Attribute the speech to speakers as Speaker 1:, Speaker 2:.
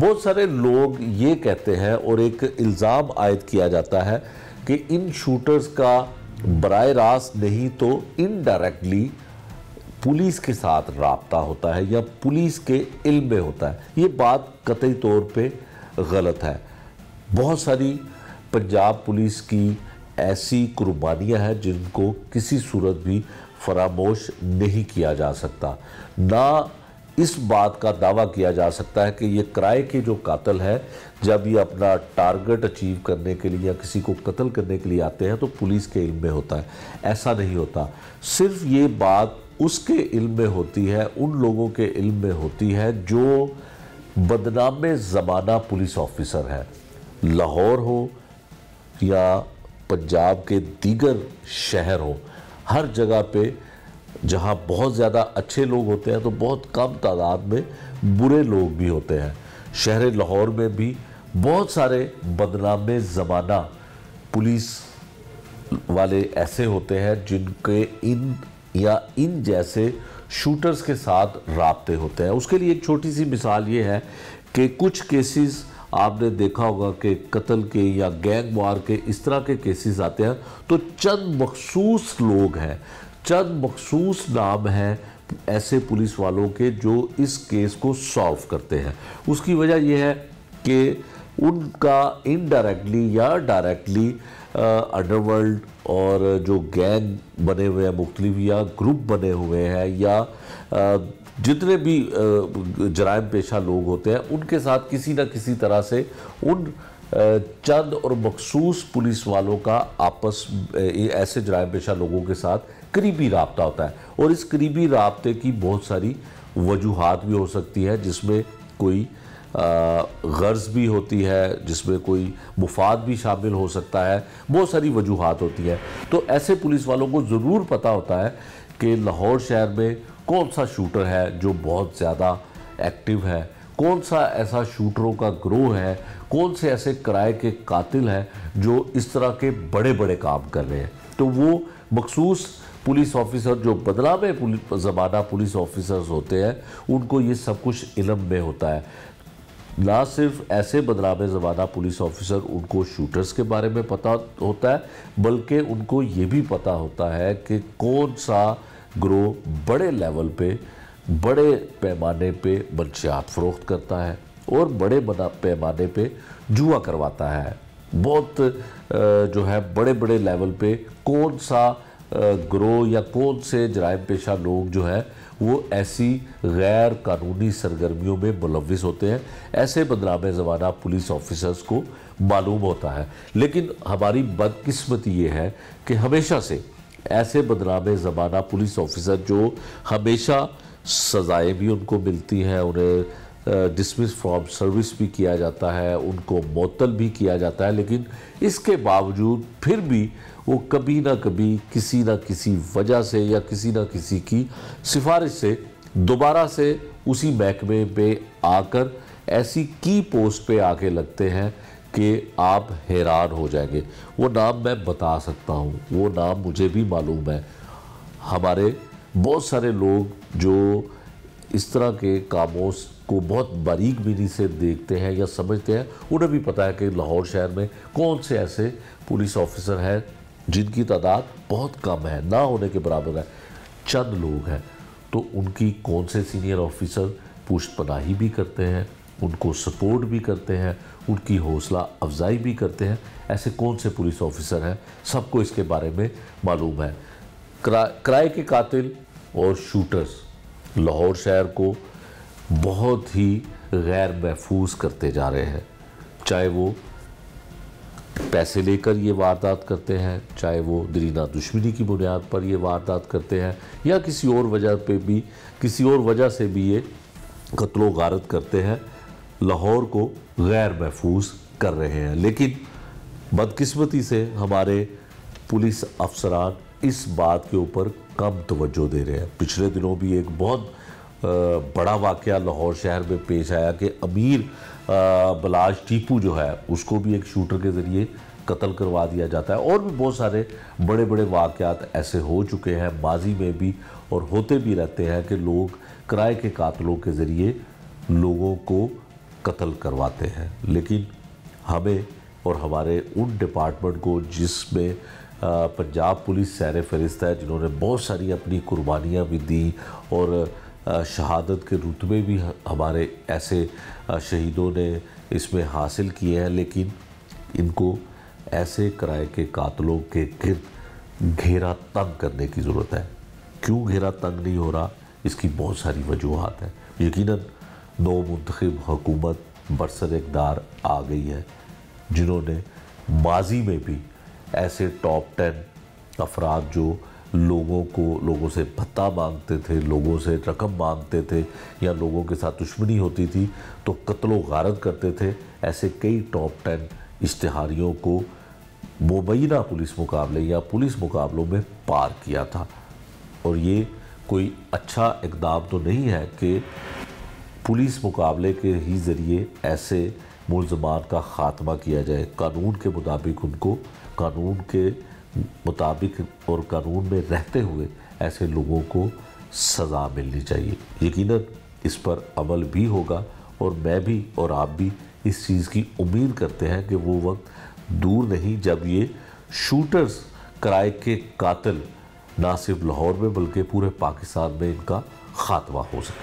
Speaker 1: बहुत सारे लोग ये कहते हैं और एक इल्ज़ाम आयद किया जाता है कि इन शूटर्स का बर रास्त नहीं तो इनडायरेक्टली पुलिस के साथ रबता होता है या पुलिस के इल्म में होता है ये बात कतई तौर पे गलत है बहुत सारी पंजाब पुलिस की ऐसी कुर्बानियाँ हैं जिनको किसी सूरत भी फरामोश नहीं किया जा सकता ना इस बात का दावा किया जा सकता है कि ये किराए के जो कातल है जब ये अपना टारगेट अचीव करने के लिए या किसी को कत्ल करने के लिए आते हैं तो पुलिस के इल्म में होता है ऐसा नहीं होता सिर्फ ये बात उसके इल्म में होती है उन लोगों के इल्म में होती है जो बदनाम ज़माना पुलिस ऑफिसर है लाहौर हो या पंजाब के दीगर शहर हो हर जगह पे जहाँ बहुत ज़्यादा अच्छे लोग होते हैं तो बहुत कम तादाद में बुरे लोग भी होते हैं शहर लाहौर में भी बहुत सारे बदनाम ज़माना पुलिस वाले ऐसे होते हैं जिनके इन या इन जैसे शूटर्स के साथ रबते होते हैं उसके लिए एक छोटी सी मिसाल ये है कि कुछ केसेस आपने देखा होगा कि कत्ल के या गैंग वार के इस तरह के केसेस आते हैं तो चंद मखसूस लोग हैं चंद मखसूस नाम हैं ऐसे पुलिस वालों के जो इस केस को सॉल्व करते हैं उसकी वजह यह है कि उनका इनडायरेक्टली या डायरेक्टली अंडरवर्ल्ड और जो गैंग बने हुए हैं मुख्तलिफ या ग्रुप बने हुए हैं या जितने भी जराइम पेशा लोग होते हैं उनके साथ किसी न किसी तरह से उन चंद और मखसूस पुलिस वालों का आपस ऐसे जराय पेशा लोगों के साथ करीबी रबता होता है और इस करीबी रबते की बहुत सारी वजूहत भी हो सकती है जिसमें कोई गर्ज भी होती है जिसमें कोई मुफाद भी शामिल हो सकता है बहुत सारी वजूहत होती है तो ऐसे पुलिस वालों को ज़रूर पता होता है कि लाहौर शहर में कौन सा शूटर है जो बहुत ज़्यादा एक्टिव है कौन सा ऐसा शूटरों का ग्रोह है कौन से ऐसे किराए के कातिल हैं जो इस तरह के बड़े बड़े काम कर रहे हैं तो वो मखसूस पुलिस ऑफिसर जो बदला में ज़माना पुलिस ऑफिसर्स होते हैं उनको ये सब कुछ इलम में होता है ना सिर्फ ऐसे बदलाव ज़माना पुलिस ऑफिसर उनको शूटर्स के बारे में पता होता है बल्कि उनको ये भी पता होता है कि कौन सा ग्रोह बड़े लेवल पे बड़े पैमाने पे मंशियात फरोख्त करता है और बड़े पैमाने पे जुआ करवाता है बहुत जो है बड़े बड़े लेवल पे कौन सा ग्रोह या कौन से जराय पेशा लोग जो है वो ऐसी गैर कानूनी सरगर्मियों में मुलविस होते हैं ऐसे बदनाम ज़माना पुलिस ऑफिसर्स को मालूम होता है लेकिन हमारी बदकिस्मती ये है कि हमेशा से ऐसे बदनाम ज़माना पुलिस ऑफिसर जो हमेशा सजाएं भी उनको मिलती हैं उन्हें डिसमिस फ्रॉम सर्विस भी किया जाता है उनको मअतल भी किया जाता है लेकिन इसके बावजूद फिर भी वो कभी ना कभी किसी ना किसी वजह से या किसी ना किसी की सिफारिश से दोबारा से उसी महकमे पे आकर ऐसी की पोस्ट पे आके लगते हैं कि आप हैरान हो जाएंगे वो नाम मैं बता सकता हूँ वो नाम मुझे भी मालूम है हमारे बहुत सारे लोग जो इस तरह के कामों को बहुत बारीक बीनी से देखते हैं या समझते हैं उन्हें भी पता है कि लाहौर शहर में कौन से ऐसे पुलिस ऑफिसर हैं जिनकी तादाद बहुत कम है ना होने के बराबर है चंद लोग हैं तो उनकी कौन से सीनियर ऑफिसर पुष्ट पनाही भी करते हैं उनको सपोर्ट भी करते हैं उनकी हौसला अफजाई भी करते हैं ऐसे कौन से पुलिस ऑफिसर हैं सबको इसके बारे में मालूम है किराए के कातिल और शूटर्स लाहौर शहर को बहुत ही गैर महफूज करते जा रहे हैं चाहे वो पैसे लेकर ये वारदात करते हैं चाहे वो दरीना दुश्मनी की बुनियाद पर ये वारदात करते हैं या किसी और वजह पे भी किसी और वजह से भी ये कत्लो गारत करते हैं लाहौर को गैर महफूज कर रहे हैं लेकिन बदकिस्मती से हमारे पुलिस अफसरान इस बात के ऊपर कम तवज्जो दे रहे हैं पिछले दिनों भी एक बहुत बड़ा वाक़ लाहौर शहर में पेश आया कि अमीर बलाज टीपू जो है उसको भी एक शूटर के ज़रिए कत्ल करवा दिया जाता है और भी बहुत सारे बड़े बड़े वाक़ात ऐसे हो चुके हैं माजी में भी और होते भी रहते हैं कि लोग किराए के कातलों के ज़रिए लोगों को कत्ल करवाते हैं लेकिन हमें और हमारे उन डिपार्टमेंट को जिसमें पंजाब पुलिस सैर फहरिस्त है जिन्होंने बहुत सारी अपनी कुर्बानियाँ भी दी और शहादत के रुतबे भी हमारे ऐसे शहीदों ने इसमें हासिल किए हैं लेकिन इनको ऐसे किराए के कातलों के गिरद घेरा तंग करने की ज़रूरत है क्यों घेरा तंग नहीं हो रहा इसकी बहुत सारी वजूहत है यकीन नौ मंतखब हुकूमत बरसर इकदार आ गई है जिन्होंने माजी में भी ऐसे टॉप टेन अफराद जो लोगों को लोगों से भत्ता मांगते थे लोगों से रकम मांगते थे या लोगों के साथ दुश्मनी होती थी तो कत्लो गारत करते थे ऐसे कई टॉप टेन इश्तहारियों को मुबैना पुलिस मुकाबले या पुलिस मुकाबलों में पार किया था और ये कोई अच्छा इकदाम तो नहीं है कि पुलिस मुकाबले के ही ज़रिए ऐसे मुलजमान का ख़ात्मा किया जाए कानून के मुताबिक उनको कानून के मुताबिक और कानून में रहते हुए ऐसे लोगों को सज़ा मिलनी चाहिए यकीनन इस पर अमल भी होगा और मैं भी और आप भी इस चीज़ की उम्मीद करते हैं कि वो वक्त दूर नहीं जब ये शूटर्स कराए के कातिल ना सिर्फ लाहौर में बल्कि पूरे पाकिस्तान में इनका खात्मा हो सके